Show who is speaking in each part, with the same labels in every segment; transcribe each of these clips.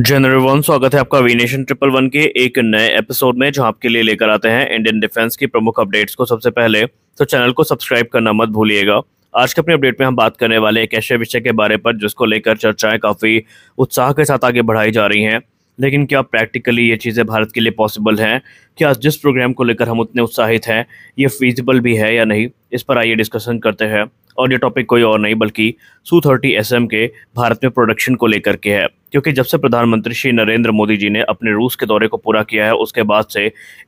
Speaker 1: general one स्वागत है आपका विनेशन ट्रिपल वन के एक नए एपिसोड में जो आपके लिए लेकर आते हैं इंडियन डिफेंस की प्रमुख अपडेट्स को सबसे पहले तो चैनल को सब्सक्राइब करना मत भूलिएगा आज के अपने अपडेट में हम बात करने वाले एक ऐसे विषय के बारे पर जिसको लेकर चर्चाएं काफ़ी उत्साह के साथ आगे बढ़ाई जा रही हैं लेकिन क्या प्रैक्टिकली ये चीज़ें भारत के लिए पॉसिबल हैं क्या जिस प्रोग्राम को लेकर हम उतने उत्साहित हैं ये फीजिबल भी है या नहीं इस पर आइए डिस्कशन करते हैं और ये टॉपिक कोई और नहीं बल्कि सू थर्टी एस के भारत में प्रोडक्शन को लेकर के है क्योंकि जब से प्रधानमंत्री श्री नरेंद्र मोदी जी ने अपने रूस के दौरे को पूरा किया है उसके बाद से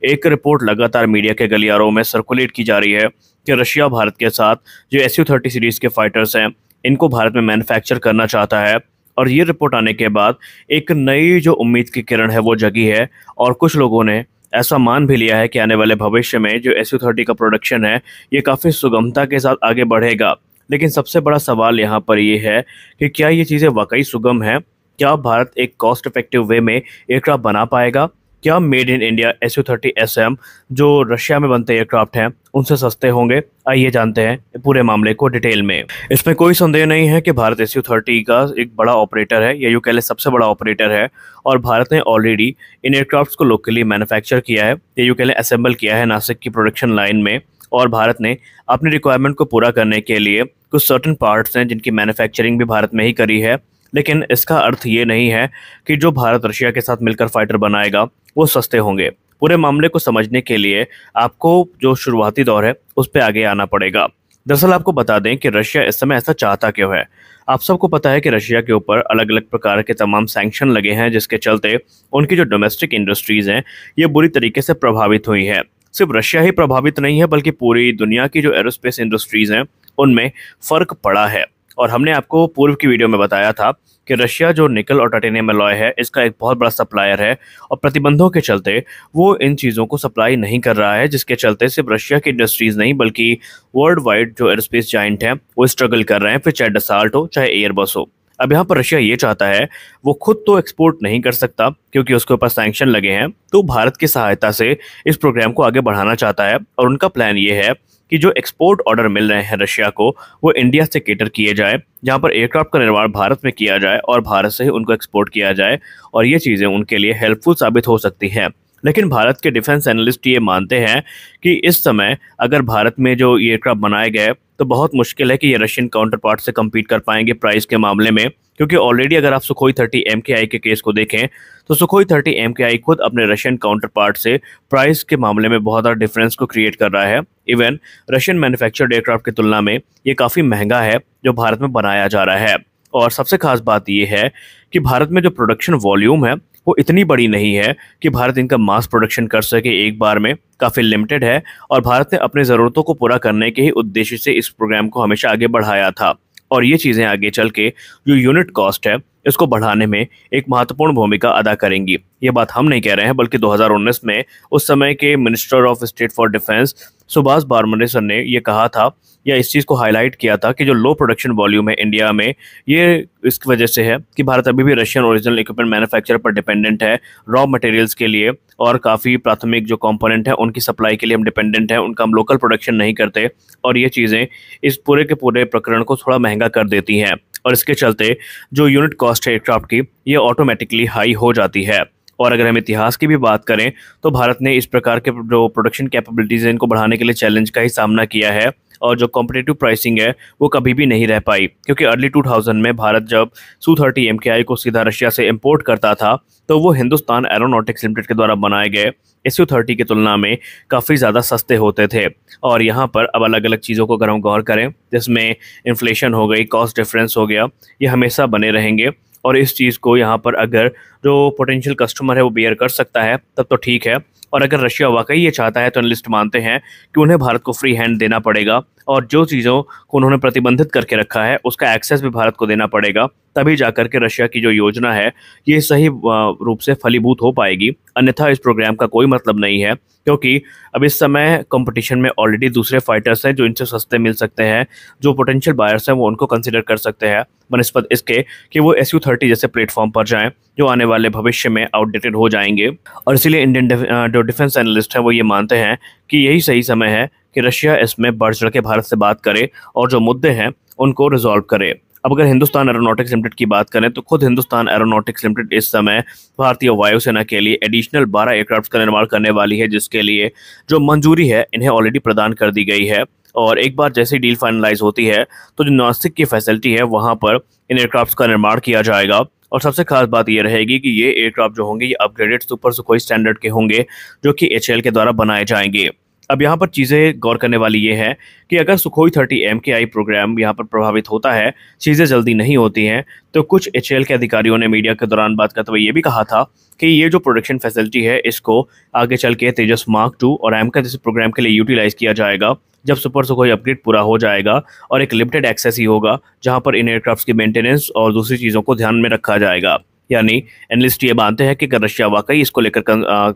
Speaker 1: एक रिपोर्ट लगातार मीडिया के गलियारों में सर्कुलेट की जा रही है कि रशिया भारत के साथ जो एस यू थर्टी सीरीज़ के फाइटर्स हैं इनको भारत में मैन्युफैक्चर करना चाहता है और ये रिपोर्ट आने के बाद एक नई जो उम्मीद की किरण है वो जगी है और कुछ लोगों ने ऐसा मान भी लिया है कि आने वाले भविष्य में जो एस यू थर्टी का प्रोडक्शन है ये काफ़ी सुगमता के साथ आगे बढ़ेगा लेकिन सबसे बड़ा सवाल यहाँ पर ये है कि क्या ये चीज़ें वाकई सुगम हैं क्या भारत एक कॉस्ट इफेक्टिव वे में एयरक्राफ्ट बना पाएगा क्या made in India S U thirty S M जो रशिया में बनते एयरक्राफ्ट हैं उनसे सस्ते होंगे आइए जानते हैं पूरे मामले को डिटेल में इसमें कोई संदेह नहीं है कि भारत एस यू थर्टी का एक बड़ा ऑपरेटर है या यू कह सबसे बड़ा ऑपरेटर है और भारत ने ऑलरेडी इन एयरक्राफ्ट को लोकली मैन्युफैक्चर किया है या यू कह असेंबल किया है नासिक की प्रोडक्शन लाइन में और भारत ने अपनी रिक्वायरमेंट को पूरा करने के लिए कुछ सर्टन पार्ट्स हैं जिनकी मैन्युफैक्चरिंग भी भारत में ही करी है लेकिन इसका अर्थ ये नहीं है कि जो भारत रशिया के साथ मिलकर फाइटर बनाएगा वो सस्ते होंगे पूरे मामले को समझने के लिए आपको जो शुरुआती दौर है उस पर आगे आना पड़ेगा दरअसल आपको बता दें कि रशिया इस समय ऐसा चाहता क्यों है आप सबको पता है कि रशिया के ऊपर अलग अलग प्रकार के तमाम सैंक्शन लगे हैं जिसके चलते उनकी जो डोमेस्टिक इंडस्ट्रीज़ हैं ये बुरी तरीके से प्रभावित हुई है सिर्फ रशिया ही प्रभावित नहीं है बल्कि पूरी दुनिया की जो एरोस्पेस इंडस्ट्रीज़ हैं उनमें फ़र्क पड़ा है और हमने आपको पूर्व की वीडियो में बताया था कि रशिया जो निकल और टाइटेनियम अलॉय है इसका एक बहुत बड़ा सप्लायर है और प्रतिबंधों के चलते वो इन चीज़ों को सप्लाई नहीं कर रहा है जिसके चलते सिर्फ रशिया की इंडस्ट्रीज़ नहीं बल्कि वर्ल्ड वाइड जो एयरस्पेस जाइंट हैं वो स्ट्रगल कर रहे हैं फिर चाहे डसाल्ट हो चाहे एयरबस हो अब यहाँ पर रशिया ये चाहता है वो खुद तो एक्सपोर्ट नहीं कर सकता क्योंकि उसके ऊपर सैंक्शन लगे हैं तो भारत की सहायता से इस प्रोग्राम को आगे बढ़ाना चाहता है और उनका प्लान ये है कि जो एक्सपोर्ट ऑर्डर मिल रहे हैं रशिया को वो इंडिया से केटर किए जाए जहाँ पर एयरक्राफ्ट का निर्माण भारत में किया जाए और भारत से ही उनको एक्सपोर्ट किया जाए और ये चीज़ें उनके लिए हेल्पफुल साबित हो सकती हैं लेकिन भारत के डिफेंस एनालिस्ट ये मानते हैं कि इस समय अगर भारत में जो एयरक्राफ्ट बनाए गए तो बहुत मुश्किल है कि ये रशियन काउंटर पार्ट से कम्पीट कर पाएंगे प्राइस के मामले में क्योंकि ऑलरेडी अगर आप सुखोई थर्टी एम के आई के केस को देखें तो सुखोई थर्टी एम के आई खुद अपने रशियन काउंटर पार्ट से प्राइस के मामले में बहुत ज़्यादा डिफरेंस को क्रिएट कर रहा है इवन रशियन मैनुफेक्चर एयरक्राफ्ट की तुलना में ये काफ़ी महंगा है जो भारत में बनाया जा रहा है और सबसे खास बात यह है कि भारत में जो प्रोडक्शन वॉल्यूम है वो इतनी बड़ी नहीं है कि भारत इनका मास प्रोडक्शन कर सके एक बार में काफ़ी लिमिटेड है और भारत ने अपनी ज़रूरतों को पूरा करने के ही उद्देश्य से इस प्रोग्राम को हमेशा आगे बढ़ाया था और ये चीज़ें आगे चल के जो यूनिट कॉस्ट है इसको बढ़ाने में एक महत्वपूर्ण भूमिका अदा करेंगी ये बात हम नहीं कह रहे हैं बल्कि 2019 में उस समय के minister of state for defence Subhash बारमनेसर ने यह कहा था या इस चीज़ को हाईलाइट किया था कि जो लो प्रोडक्शन वॉल्यूम है इंडिया में ये इस वजह से है कि भारत अभी भी रशियन ओरिजिनल इक्विपमेंट मैन्युफैक्चरर पर डिपेंडेंट है रॉ मटेरियल्स के लिए और काफ़ी प्राथमिक जो कंपोनेंट है उनकी सप्लाई के लिए हम डिपेंडेंट हैं उनका हम लोकल प्रोडक्शन नहीं करते और ये चीज़ें इस पूरे के पूरे प्रकरण को थोड़ा महंगा कर देती हैं और इसके चलते जो यूनिट कॉस्ट है एयरक्राफ्ट की ये ऑटोमेटिकली हाई हो जाती है और अगर हम इतिहास की भी बात करें तो भारत ने इस प्रकार के जो प्रोडक्शन कैपेबिलिटीज़ हैं इनको बढ़ाने के लिए चैलेंज का ही सामना किया है और जो कॉम्पिटेटिव प्राइसिंग है वो कभी भी नहीं रह पाई क्योंकि अर्ली 2000 में भारत जब सू थर्टी एम को सीधा रशिया से इम्पोर्ट करता था तो वो हिंदुस्तान एरोनॉटिक्स लिमिटेड के द्वारा बनाए गए एस यू थर्टी की तुलना में काफ़ी ज़्यादा सस्ते होते थे और यहाँ पर अब अलग अलग चीज़ों को अगर हम गौर करें जिसमें इन्फ्लेशन हो गई कॉस्ट डिफरेंस हो गया ये हमेशा बने रहेंगे और इस चीज़ को यहाँ पर अगर जो पोटेंशियल कस्टमर है वो बेयर कर सकता है तब तो ठीक है और अगर रशिया वाकई ये चाहता है तो एनलिस्ट मानते हैं कि उन्हें भारत को फ्री हैंड देना पड़ेगा और जो चीज़ों को उन्होंने प्रतिबंधित करके रखा है उसका एक्सेस भी भारत को देना पड़ेगा तभी जा के रशिया की जो योजना है ये सही रूप से फलीभूत हो पाएगी अन्यथा इस प्रोग्राम का कोई मतलब नहीं है क्योंकि अब इस समय कंपटीशन में ऑलरेडी दूसरे फाइटर्स हैं जो इनसे सस्ते मिल सकते हैं जो पोटेंशियल बायर्स हैं वो उनको कंसिडर कर सकते हैं बनस्पत इसके कि वो एस यू थर्टी जैसे प्लेटफॉर्म पर जाएँ जो आने वाले भविष्य में आउटडेटेड हो जाएंगे और इसीलिए इंडियन जो डिफेंस एनालिस्ट हैं वो ये मानते हैं कि यही सही समय है कि रशिया इसमें बढ़ चढ़ के भारत से बात करे और जो मुद्दे हैं उनको रिजॉल्व करे अब अगर हिंदुस्तान एरोनॉटिक्स लिमिटेड की बात करें तो खुद हिंदुस्तान एरोनॉटिक्स लिमिटेड इस समय भारतीय वायुसेना के लिए एडिशनल 12 एयरक्राफ्ट का निर्माण करने वाली है जिसके लिए जो मंजूरी है इन्हें ऑलरेडी प्रदान कर दी गई है और एक बार जैसे डील फाइनलाइज होती है तो जो नासिक की फैसिलिटी है वहाँ पर इन एयरक्राफ्ट का निर्माण किया जाएगा और सबसे खास बात यह रहेगी कि ये एयरक्राफ्ट जो होंगे ये अपग्रेडेड सुपर सुखोई स्टैंडर्ड के होंगे जो कि एच के द्वारा बनाए जाएंगे अब यहाँ पर चीज़ें गौर करने वाली ये है कि अगर सुखोई थर्टी एम के आई प्रोग्राम यहाँ पर प्रभावित होता है चीज़ें जल्दी नहीं होती हैं तो कुछ एच के अधिकारियों ने मीडिया के दौरान बात करते हुए ये भी कहा था कि ये जो प्रोडक्शन फैसिलिटी है इसको आगे चल के तेजस मार्क टू और एम का जैसे प्रोग्राम के लिए यूटिलाइज़ किया जाएगा जब सुपर सुखोई अपग्रेड पूरा हो जाएगा और एक लिमिटेड एक्सेस ही होगा जहाँ पर इन एयरक्राफ्ट की मेंटेनेंस और दूसरी चीज़ों को ध्यान में रखा जाएगा यानी एनलिस्ट ये मानते हैं कि अगर रशिया वाकई इसको लेकर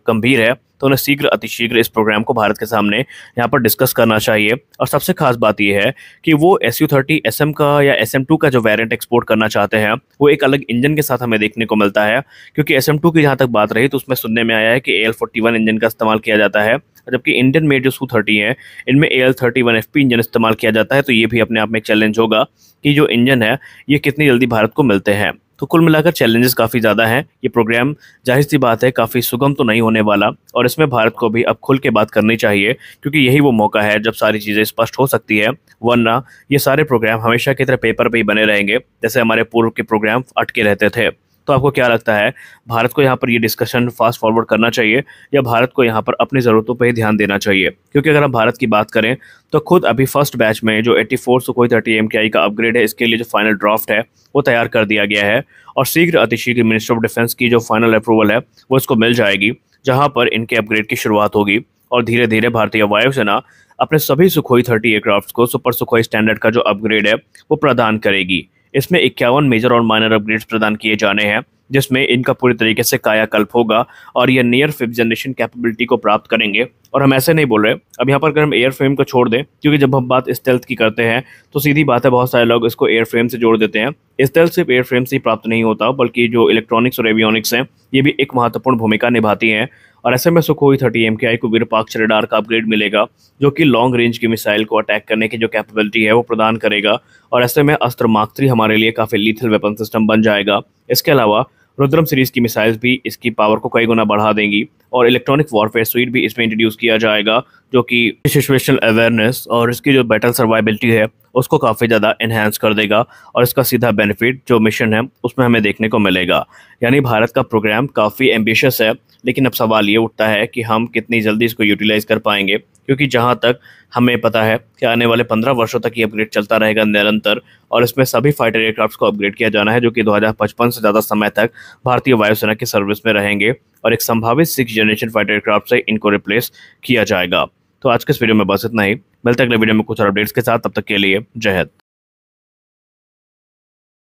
Speaker 1: गंभीर है तो उन्हें शीघ्र अतिशीघ्र इस प्रोग्राम को भारत के सामने यहाँ पर डिस्कस करना चाहिए और सबसे खास बात यह है कि वो S U thirty S M का या एस एम टू का जो वेरियंट एक्सपोर्ट करना चाहते हैं वो एक अलग इंजन के साथ हमें देखने को मिलता है क्योंकि एस एम टू की जहाँ तक बात रही तो उसमें सुनने में आया है कि A L forty one engine का इस्तेमाल किया जाता है जबकि इंडियन मेड जो सू थर्टी है इनमें A L thirty one F P engine इस्तेमाल किया जाता है तो ये भी अपने आप में एक चैलेंज होगा कि जो इंजन है ये कितनी जल्दी भारत को मिलते हैं तो कुल मिलाकर चैलेंजेस काफ़ी ज़्यादा हैं ये प्रोग्राम जाहिर सी बात है काफ़ी सुगम तो नहीं होने वाला और इसमें भारत को भी अब खुल के बात करनी चाहिए क्योंकि यही वो मौका है जब सारी चीज़ें स्पष्ट हो सकती है वरना ये सारे प्रोग्राम हमेशा की तरह पेपर पर पे ही बने रहेंगे जैसे हमारे पूर्व के प्रोग्राम अटके रहते थे तो आपको क्या लगता है भारत को यहाँ पर ये डिस्कशन फास्ट फॉरवर्ड करना चाहिए या भारत को यहाँ पर अपनी ज़रूरतों पर ही ध्यान देना चाहिए क्योंकि अगर हम भारत की बात करें तो खुद अभी फर्स्ट बैच में जो एट्टी फोर सौ कोई थर्टी एम के आई का अपग्रेड है इसके लिए जो फाइनल ड्राफ्ट है वो तैयार कर दिया गया है और शीघ्र अतिशीघ्र मिनिस्ट्री ऑफ डिफेंस की जो फाइनल अप्रूवल है वो इसको मिल जाएगी जहाँ पर इनके अपग्रेड की शुरुआत होगी और धीरे धीरे भारतीय वायुसेना अपने सभी सुखोई थर्टी एयरक्राफ्ट को सुपर सुखोई स्टैंडर्ड का जो अपग्रेड है वो प्रदान करेगी इसमें इक्यावन मेजर और माइनर अपग्रेड्स प्रदान किए जाने हैं जिसमें इनका पूरी तरीके से कायाकल्प होगा और ये नियर फिफ्थ जनरेशन कैपेबिलिटी को प्राप्त करेंगे और हम ऐसे नहीं बोल रहे अब यहाँ पर अगर हम एयर फ्रेम को छोड़ दें क्योंकि जब हम बात स्टेल्थ की करते हैं तो सीधी बात है बहुत सारे लोग इसको एयर फ्रेम से जोड़ देते हैं स्टेल्थ सिर्फ एयर फ्रेम से ही प्राप्त नहीं होता बल्कि जो इलेक्ट्रॉनिक्स और एवियोनिक्स हैं ये भी एक महत्वपूर्ण भूमिका निभाती हैं और ऐसे में सुखोई थर्टी एम के आई को पाक रेडार का अपग्रेड मिलेगा जो कि लॉन्ग रेंज की मिसाइल को अटैक करने की जो कैपेबिलिटी है वो प्रदान करेगा और ऐसे में अस्त्र मार्क हमारे लिए काफ़ी लीथल वेपन सिस्टम बन जाएगा इसके अलावा रुद्रम सीरीज की मिसाइल्स भी इसकी पावर को कई गुना बढ़ा देंगी और इलेक्ट्रॉनिक वॉरफेयर स्वीट भी इसमें इंट्रोड्यूस किया जाएगा जो कि सिचुएशनल अवेयरनेस और इसकी जो बैटल सर्वाइबिलिटी है उसको काफ़ी ज़्यादा इन्हेंस कर देगा और इसका सीधा बेनिफिट जो मिशन है उसमें हमें देखने को मिलेगा यानी भारत का प्रोग्राम काफ़ी एम्बिशस है लेकिन अब सवाल ये उठता है कि हम कितनी जल्दी इसको यूटिलाइज़ कर पाएंगे क्योंकि जहाँ तक हमें पता है कि आने वाले पंद्रह वर्षों तक ये अपग्रेड चलता रहेगा निरंतर और इसमें सभी फाइटर एयरक्राफ्ट को अपग्रेड किया जाना है जो कि 2055 से ज़्यादा समय तक भारतीय वायुसेना की सर्विस में रहेंगे और एक संभावित सिक्स जनरेशन फाइटर एयरक्राफ्ट से इनको रिप्लेस किया जाएगा तो आज के इस वीडियो में बस इतना ही मिलते अगले वीडियो में कुछ और अपडेट्स के साथ तब तक के लिए जय हिंद